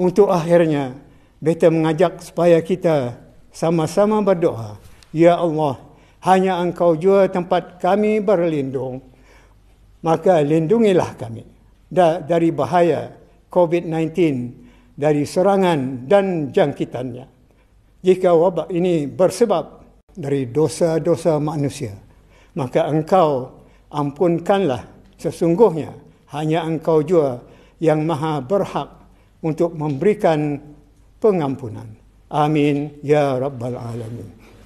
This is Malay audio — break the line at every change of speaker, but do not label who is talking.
Untuk akhirnya, beta mengajak supaya kita sama-sama berdoa. Ya Allah, hanya engkau jua tempat kami berlindung. Maka lindungilah kami dari bahaya COVID-19, dari serangan dan jangkitannya. Jika wabak ini bersebab dari dosa-dosa manusia, maka engkau ampunkanlah sesungguhnya hanya engkau jua yang maha berhak untuk memberikan pengampunan. Amin ya rabbal alamin.